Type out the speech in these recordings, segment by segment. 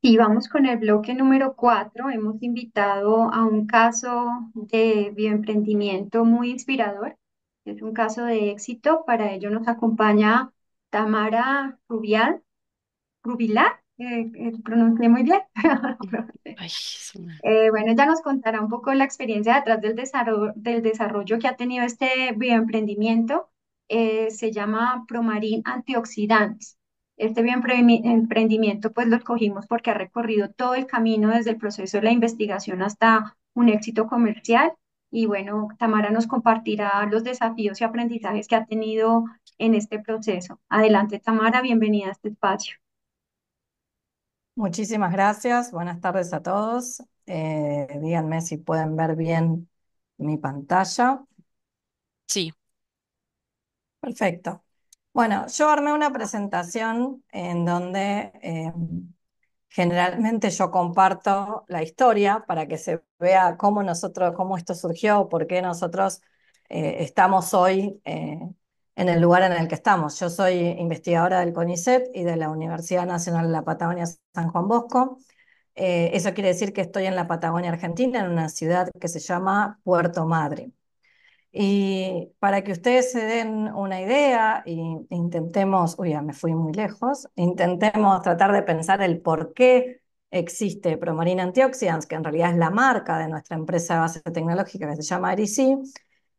Y vamos con el bloque número cuatro. Hemos invitado a un caso de bioemprendimiento muy inspirador. Es un caso de éxito. Para ello nos acompaña Tamara Rubial, Rubilar, eh, eh pronuncié muy bien. Eh, bueno, ella nos contará un poco la experiencia detrás del desarrollo, que ha tenido este bioemprendimiento. Eh, se llama Promarín Antioxidantes. Este emprendimiento pues lo escogimos porque ha recorrido todo el camino desde el proceso de la investigación hasta un éxito comercial. Y bueno, Tamara nos compartirá los desafíos y aprendizajes que ha tenido en este proceso. Adelante, Tamara, bienvenida a este espacio. Muchísimas gracias, buenas tardes a todos. Eh, díganme si pueden ver bien mi pantalla. Sí. Perfecto. Bueno, yo armé una presentación en donde eh, generalmente yo comparto la historia para que se vea cómo nosotros, cómo esto surgió, por qué nosotros eh, estamos hoy eh, en el lugar en el que estamos. Yo soy investigadora del CONICET y de la Universidad Nacional de la Patagonia San Juan Bosco. eso quiere decir que estoy en la Patagonia Argentina, en una ciudad que se llama Puerto Madre. Y para que ustedes se den una idea, e intentemos, uy, ya me fui muy lejos, intentemos tratar de pensar el por qué existe Promarine Antioxidants, que en realidad es la marca de nuestra empresa de base tecnológica que se llama RIC,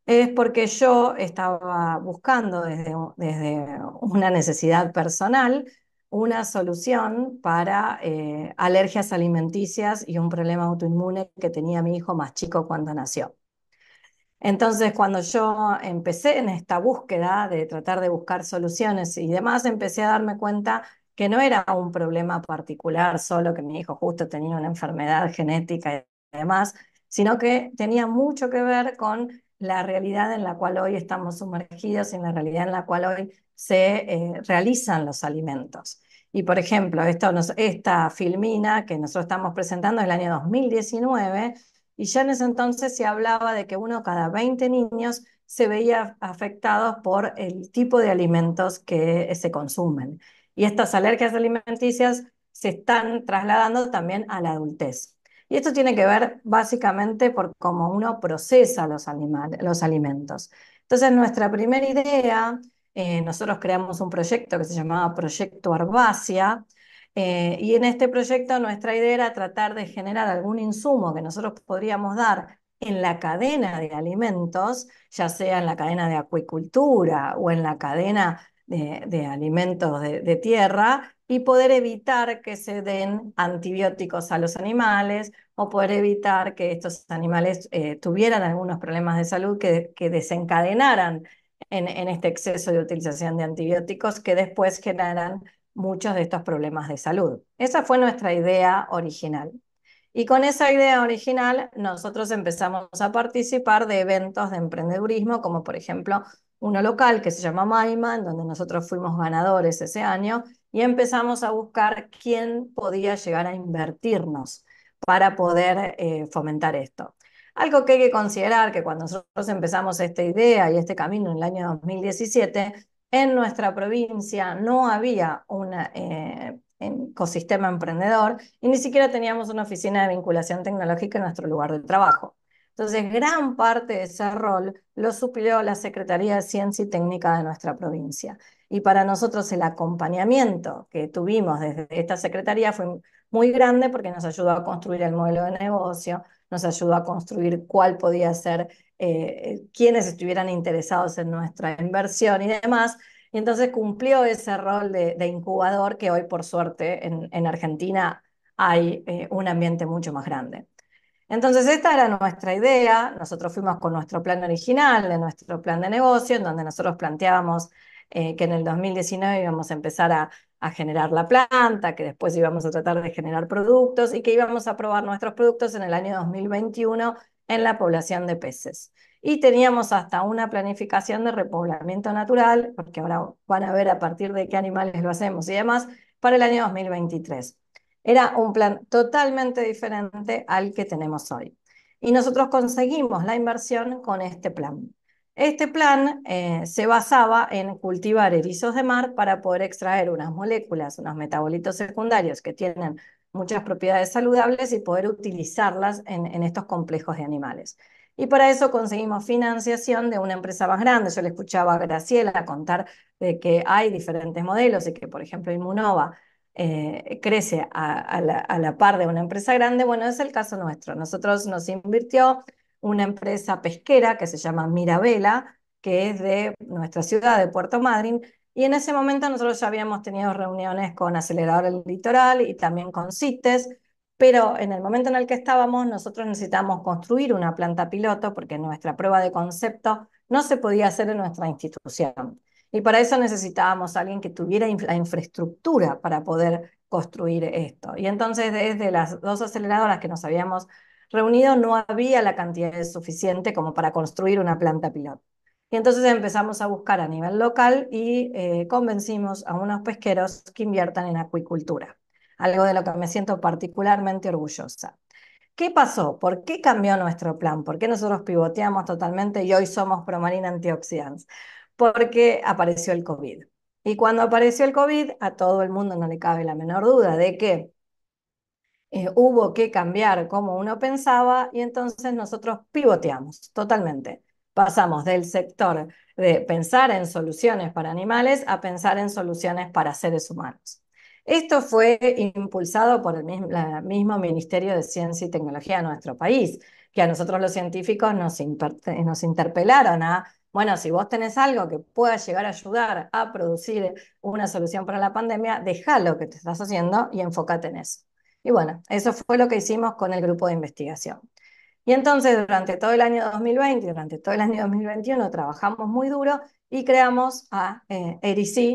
es porque yo estaba buscando desde, desde una necesidad personal una solución para eh, alergias alimenticias y un problema autoinmune que tenía mi hijo más chico cuando nació. Entonces, cuando yo empecé en esta búsqueda de tratar de buscar soluciones y demás, empecé a darme cuenta que no era un problema particular solo que mi hijo justo tenía una enfermedad genética y demás, sino que tenía mucho que ver con la realidad en la cual hoy estamos sumergidos y en la realidad en la cual hoy se eh, realizan los alimentos. Y por ejemplo, esta filmina que nosotros estamos presentando es el año 2019 y ya en ese entonces se hablaba de que uno cada 20 niños se veía afectados por el tipo de alimentos que eh, se consumen. Y estas alergias alimenticias se están trasladando también a la adultez. Y esto tiene que ver básicamente por cómo uno procesa los, alimentos. Entonces, nuestra primera idea, eh, nosotros creamos un proyecto que se llamaba Proyecto Herbácea, eh, y en este proyecto nuestra idea era tratar de generar algún insumo que nosotros podríamos dar en la cadena de alimentos, ya sea en la cadena de acuicultura o en la cadena de, alimentos de, tierra, y poder evitar que se den antibióticos a los animales o poder evitar que estos animales eh, tuvieran algunos problemas de salud que, desencadenaran en, este exceso de utilización de antibióticos que después generaran muchos de estos problemas de salud. Esa fue nuestra idea original. Y con esa idea original, nosotros empezamos a participar de eventos de emprendedurismo, como por ejemplo uno local que se llama Maima, en donde nosotros fuimos ganadores ese año, y empezamos a buscar quién podía llegar a invertirnos para poder eh, fomentar esto. Algo que hay que considerar que cuando nosotros empezamos esta idea y este camino en el año 2017, en nuestra provincia no había un eh, ecosistema emprendedor y ni siquiera teníamos una oficina de vinculación tecnológica en nuestro lugar de trabajo. Entonces, gran parte de ese rol lo suplió la Secretaría de Ciencia y Técnica de nuestra provincia. Y para nosotros el acompañamiento que tuvimos desde esta Secretaría fue muy grande porque nos ayudó a construir el modelo de negocio, nos ayudó a construir cuál podía ser eh, quienes estuvieran interesados en nuestra inversión y demás. Y entonces cumplió ese rol de, incubador que hoy, por suerte, en, Argentina hay eh, un ambiente mucho más grande. Entonces, esta era nuestra idea. Nosotros fuimos con nuestro plan original, de nuestro plan de negocio, en donde nosotros planteábamos eh, que en el 2019 íbamos a empezar a, generar la planta, que después íbamos a tratar de generar productos y que íbamos a probar nuestros productos en el año 2021 en la población de peces. Y teníamos hasta una planificación de repoblamiento natural, porque ahora van a ver a partir de qué animales lo hacemos y demás, para el año 2023. Era un plan totalmente diferente al que tenemos hoy. Y nosotros conseguimos la inversión con este plan. Este plan eh, se basaba en cultivar erizos de mar para poder extraer unas moléculas, unos metabolitos secundarios que tienen muchas propiedades saludables y poder utilizarlas en, estos complejos de animales. Y para eso conseguimos financiación de una empresa más grande. Yo le escuchaba a Graciela contar de que hay diferentes modelos y que, por ejemplo, Inmunova eh, crece a, la, a, la, par de una empresa grande. Bueno, es el caso nuestro. Nosotros nos invirtió una empresa pesquera que se llama Mirabela, que es de nuestra ciudad de Puerto Madryn, y en ese momento nosotros ya habíamos tenido reuniones con Acelerador del Litoral y también con CITES, pero en el momento en el que estábamos nosotros necesitábamos construir una planta piloto porque nuestra prueba de concepto no se podía hacer en nuestra institución. Y para eso necesitábamos alguien que tuviera la infraestructura para poder construir esto. Y entonces desde las dos aceleradoras que nos habíamos reunido no había la cantidad suficiente como para construir una planta piloto. Y entonces empezamos a buscar a nivel local y eh, convencimos a unos pesqueros que inviertan en acuicultura, algo de lo que me siento particularmente orgullosa. ¿Qué pasó? ¿Por qué cambió nuestro plan? ¿Por qué nosotros pivoteamos totalmente y hoy somos ProMarine Antioxidants? Porque apareció el COVID. Y cuando apareció el COVID, a todo el mundo no le cabe la menor duda de que eh, hubo que cambiar como uno pensaba y entonces nosotros pivoteamos totalmente pasamos del sector de pensar en soluciones para animales a pensar en soluciones para seres humanos. Esto fue impulsado por el mismo, Ministerio de Ciencia y Tecnología de nuestro país, que a nosotros los científicos nos, nos interpelaron a bueno, si vos tenés algo que pueda llegar a ayudar a producir una solución para la pandemia, deja lo que te estás haciendo y enfócate en eso. Y bueno, eso fue lo que hicimos con el grupo de investigación. Y entonces durante todo el año 2020, y durante todo el año 2021 trabajamos muy duro y creamos a eh,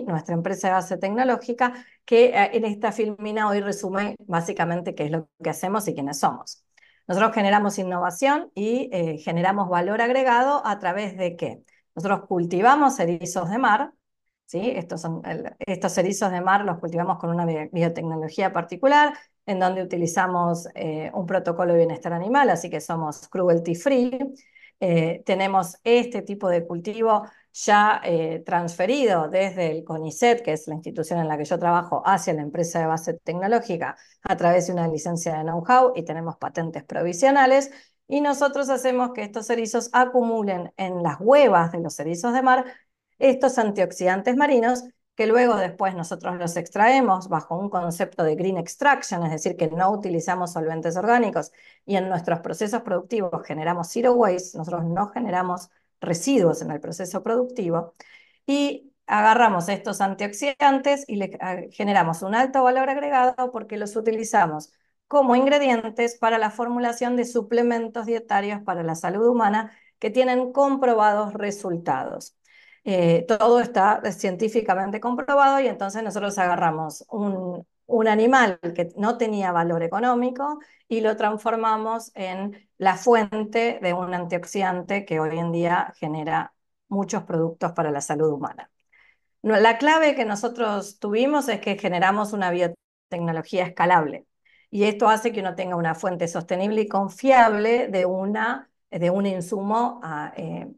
nuestra empresa de base tecnológica, que eh, en esta filmina hoy resume básicamente qué es lo que hacemos y quiénes somos. Nosotros generamos innovación y eh, generamos valor agregado a través de qué? Nosotros cultivamos erizos de mar, ¿sí? estos, son estos erizos de mar los cultivamos con una biotecnología particular en donde utilizamos eh, un protocolo de bienestar animal, así que somos cruelty free. Eh, tenemos este tipo de cultivo ya eh, transferido desde el CONICET, que es la institución en la que yo trabajo, hacia la empresa de base tecnológica a través de una licencia de know-how y tenemos patentes provisionales. Y nosotros hacemos que estos erizos acumulen en las huevas de los erizos de mar estos antioxidantes marinos que luego después nosotros los extraemos bajo un concepto de green extraction, es decir, que no utilizamos solventes orgánicos y en nuestros procesos productivos generamos zero waste, nosotros no generamos residuos en el proceso productivo, y agarramos estos antioxidantes y ah, generamos un alto valor agregado porque los utilizamos como ingredientes para la formulación de suplementos dietarios para la salud humana que tienen comprobados resultados. Eh, todo está científicamente comprobado y entonces nosotros agarramos un, animal que no tenía valor económico y lo transformamos en la fuente de un antioxidante que hoy en día genera muchos productos para la salud humana. La clave que nosotros tuvimos es que generamos una biotecnología escalable y esto hace que uno tenga una fuente sostenible y confiable de, de un insumo ah, eh,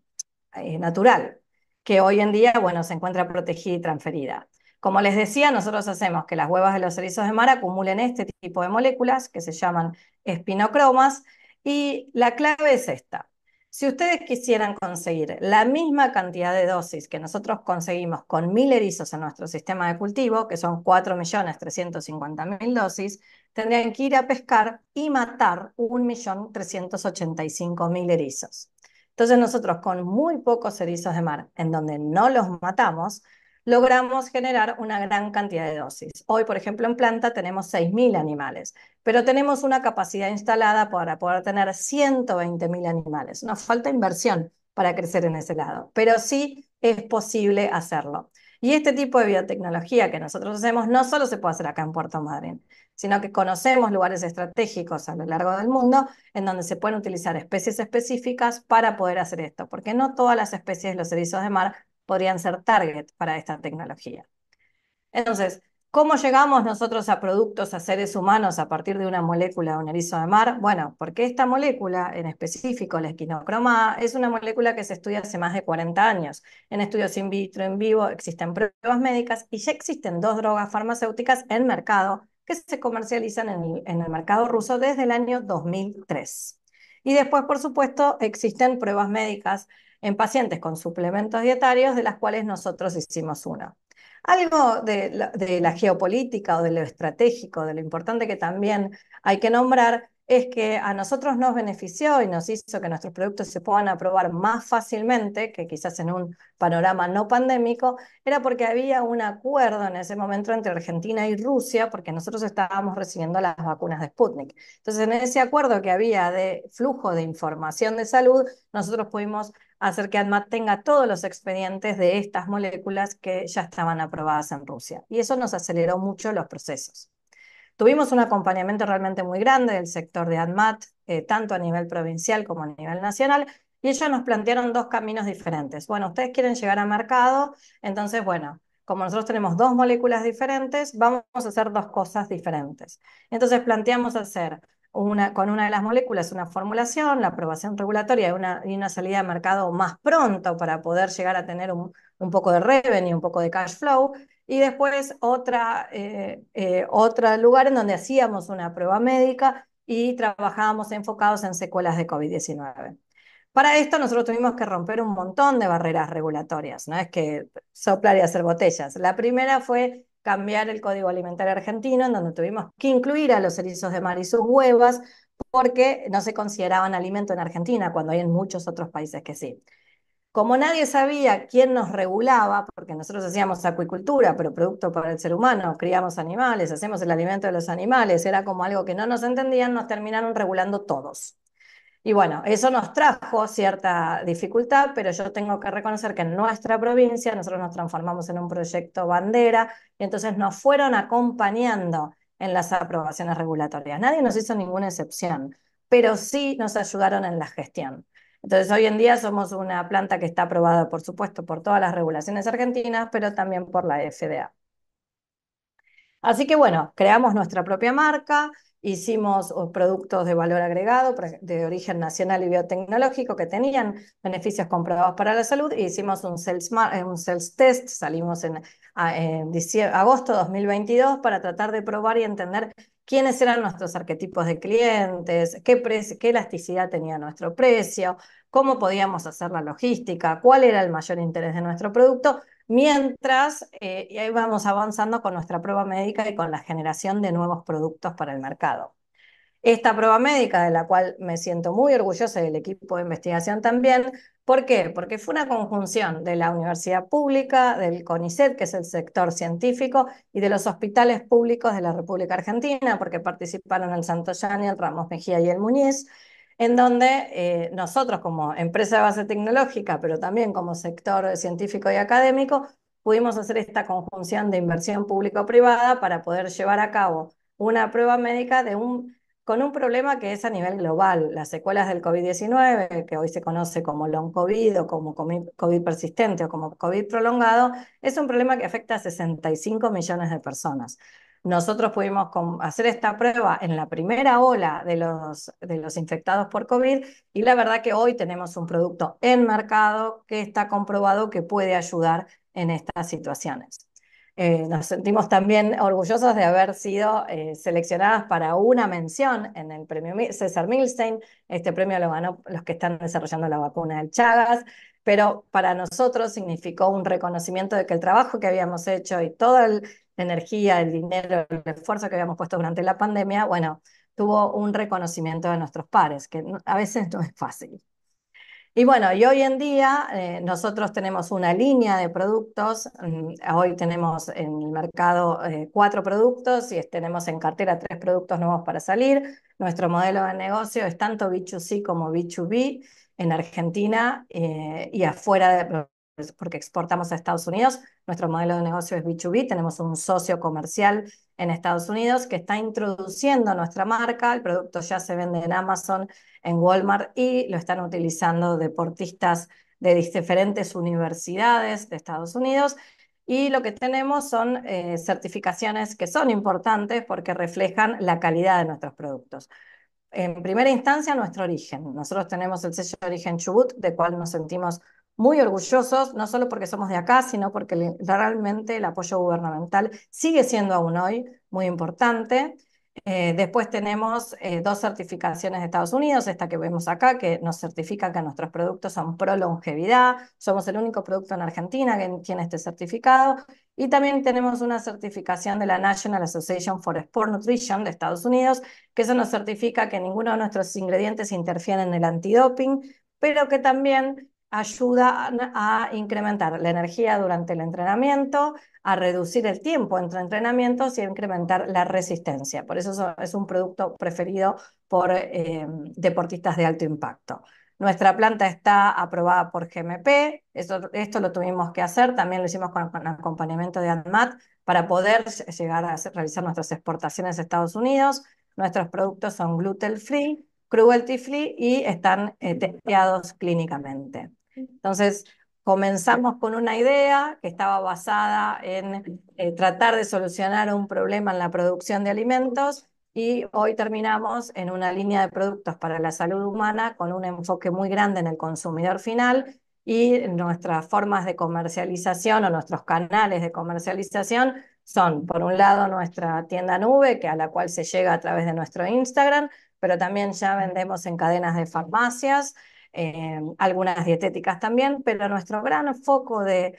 eh, natural que hoy en día, bueno, se encuentra protegida y transferida. Como les decía, nosotros hacemos que las huevas de los erizos de mar acumulen este tipo de moléculas que se llaman espinocromas y la clave es esta. Si ustedes quisieran conseguir la misma cantidad de dosis que nosotros conseguimos con mil erizos en nuestro sistema de cultivo, que son 4.350.000 dosis, tendrían que ir a pescar y matar 1.385.000 erizos. Entonces nosotros con muy pocos erizos de mar, en donde no los matamos, logramos generar una gran cantidad de dosis. Hoy, por ejemplo, en planta tenemos 6.000 animales, pero tenemos una capacidad instalada para poder tener 120.000 animales. Nos falta inversión para crecer en ese lado, pero sí es posible hacerlo. Y este tipo de biotecnología que nosotros hacemos no solo se puede hacer acá en Puerto Madryn, sino que conocemos lugares estratégicos a lo largo del mundo en donde se pueden utilizar especies específicas para poder hacer esto, porque no todas las especies de los erizos de mar podrían ser target para esta tecnología. Entonces, ¿Cómo llegamos nosotros a productos, a seres humanos a partir de una molécula de un erizo de mar? Bueno, porque esta molécula en específico, la esquinocroma, es una molécula que se estudia hace más de 40 años. En estudios in vitro, en vivo, existen pruebas médicas y ya existen dos drogas farmacéuticas en mercado que se comercializan en el mercado ruso desde el año 2003. Y después, por supuesto, existen pruebas médicas en pacientes con suplementos dietarios, de las cuales nosotros hicimos una. Algo de la, geopolítica o de lo estratégico, de lo importante que también hay que nombrar, es que a nosotros nos benefició y nos hizo que nuestros productos se puedan aprobar más fácilmente, que quizás en un panorama no pandémico, era porque había un acuerdo en ese momento entre Argentina y Rusia, porque nosotros estábamos recibiendo las vacunas de Sputnik. Entonces, en ese acuerdo que había de flujo de información de salud, nosotros pudimos hacer que ANMAT tenga todos los expedientes de estas moléculas que ya estaban aprobadas en Rusia. Y eso nos aceleró mucho los procesos. Tuvimos un acompañamiento realmente muy grande del sector de Admat eh, tanto a nivel provincial como a nivel nacional, y ellos nos plantearon dos caminos diferentes. Bueno, ustedes quieren llegar a mercado, entonces, bueno, como nosotros tenemos dos moléculas diferentes, vamos a hacer dos cosas diferentes. Entonces planteamos hacer con una de las moléculas una formulación, la aprobación regulatoria y una, salida de mercado más pronto para poder llegar a tener un, poco de revenue, un poco de cash flow. Y después otra, eh, eh, otro lugar en donde hacíamos una prueba médica y trabajábamos enfocados en secuelas de COVID-19. Para esto nosotros tuvimos que romper un montón de barreras regulatorias, no es que soplar y hacer botellas. La primera fue cambiar el Código Alimentario Argentino, en donde tuvimos que incluir a los erizos de mar y sus huevas, porque no se consideraban alimento en Argentina, cuando hay en muchos otros países que sí. Como nadie sabía quién nos regulaba, porque nosotros hacíamos acuicultura, pero producto para el ser humano, criamos animales, hacemos el alimento de los animales, era como algo que no nos entendían, nos terminaron regulando todos. Y bueno, eso nos trajo cierta dificultad, pero yo tengo que reconocer que en nuestra provincia nosotros nos transformamos en un proyecto bandera y entonces nos fueron acompañando en las aprobaciones regulatorias. Nadie nos hizo ninguna excepción, pero sí nos ayudaron en la gestión. Entonces, hoy en día somos una planta que está aprobada, por supuesto, por todas las regulaciones argentinas, pero también por la FDA. Así que bueno, creamos nuestra propia marca, Hicimos uh, productos de valor agregado, de origen nacional y biotecnológico, que tenían beneficios comprobados para la salud. E hicimos un sales, eh, test, salimos en, agosto de 2022 para tratar de probar y entender quiénes eran nuestros arquetipos de clientes, qué elasticidad tenía nuestro precio, cómo podíamos hacer la logística, cuál era el mayor interés de nuestro producto mientras eh, y ahí vamos avanzando con nuestra prueba médica y con la generación de nuevos productos para el mercado. Esta prueba médica, de la cual me siento muy orgullosa del equipo de investigación también, ¿por qué? Porque fue una conjunción de la universidad pública, del CONICET, que es el sector científico, y de los hospitales públicos de la República Argentina, porque participaron el Yani, el Ramos Mejía y el Muñiz, en donde eh, nosotros como empresa de base tecnológica, pero también como sector científico y académico, pudimos hacer esta conjunción de inversión público-privada para poder llevar a cabo una prueba médica con un problema que es a nivel global, las secuelas del COVID-19, que hoy se conoce como long COVID o como COVID persistente o como COVID prolongado, es un problema que afecta a 65 millones de personas. Nosotros pudimos hacer esta prueba en la primera ola de los, infectados por COVID y la verdad que hoy tenemos un producto en mercado que está comprobado que puede ayudar en estas situaciones. Eh, nos sentimos también orgullosos de haber sido eh, seleccionadas para una mención en el premio César Milstein. Este premio lo ganó los que están desarrollando la vacuna del Chagas pero para nosotros significó un reconocimiento de que el trabajo que habíamos hecho y toda la energía, el dinero, el esfuerzo que habíamos puesto durante la pandemia, bueno, tuvo un reconocimiento de nuestros pares, que a veces no es fácil. Y bueno, y hoy en día eh, nosotros tenemos una línea de productos, mm, hoy tenemos en el mercado eh, cuatro productos y tenemos en cartera tres productos nuevos para salir. Nuestro modelo de negocio es tanto B2C como B2B en Argentina eh, y afuera, de, porque exportamos a Estados Unidos. Nuestro modelo de negocio es B2B, tenemos un socio comercial en Estados Unidos que está introduciendo nuestra marca, el producto ya se vende en Amazon, en Walmart y lo están utilizando deportistas de diferentes universidades de Estados Unidos. Y lo que tenemos son eh, certificaciones que son importantes porque reflejan la calidad de nuestros productos en primera instancia nuestro origen. Nosotros tenemos el sello de origen Chubut, de cual nos sentimos muy orgullosos, no solo porque somos de acá, sino porque realmente el apoyo gubernamental sigue siendo aún hoy muy importante. Eh, después tenemos eh, dos certificaciones de Estados Unidos, esta que vemos acá, que nos certifica que nuestros productos son pro longevidad. Somos el único producto en Argentina que tiene este certificado. Y también tenemos una certificación de la National Association for Sport Nutrition de Estados Unidos, que eso nos certifica que ninguno de nuestros ingredientes interfiere en el antidoping, pero que también Ayuda a incrementar la energía durante el entrenamiento, a reducir el tiempo entre entrenamientos y a incrementar la resistencia. Por eso es un producto preferido por em, deportistas de alto impacto. Nuestra planta está aprobada por GMP, esto, lo tuvimos que hacer, también lo hicimos con, acompañamiento de ANMAT para poder llegar a realizar nuestras exportaciones a Estados Unidos. Nuestros productos son gluten free, cruelty free y están eh, testeados clínicamente. Entonces, comenzamos con una idea que estaba basada en eh, tratar de solucionar un problema en la producción de alimentos y hoy terminamos en una línea de productos para la salud humana con un enfoque muy grande en el consumidor final y nuestras formas de comercialización o nuestros canales de comercialización son, por un lado, nuestra tienda nube, que a la cual se llega a través de nuestro Instagram, pero también ya vendemos en cadenas de farmacias, algunas dietéticas también, pero nuestro gran foco de,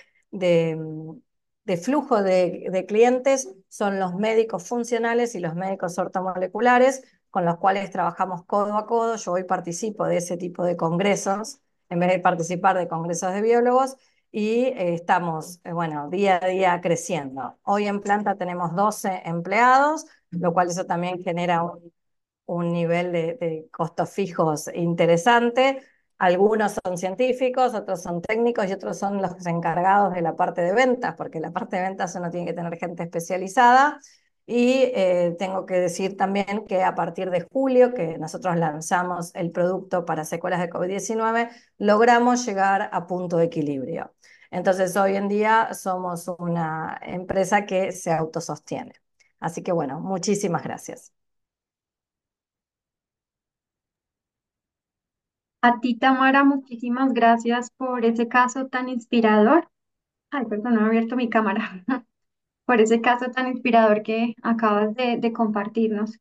flujo de, clientes son los médicos funcionales y los médicos ortomoleculares, con los cuales trabajamos codo a codo. Yo hoy participo de ese tipo de congresos, en vez de participar de congresos de biólogos, y eh, estamos, eh, bueno, día a día creciendo. Hoy en planta tenemos 12 empleados, lo cual eso también genera un, nivel de, costos fijos interesante. Algunos son científicos, otros son técnicos y otros son los encargados de la parte de ventas, porque la parte de ventas uno tiene que tener gente especializada. Y eh, tengo que decir también que a partir de julio, que nosotros lanzamos el producto para secuelas de COVID-19, logramos llegar a punto de equilibrio. Entonces, hoy en día somos una empresa que se autosostiene. Así que bueno, muchísimas gracias. A ti, Tamara, muchísimas gracias por ese caso tan inspirador. Ay, perdón, no he abierto mi cámara. por ese caso tan inspirador que acabas de, de compartirnos.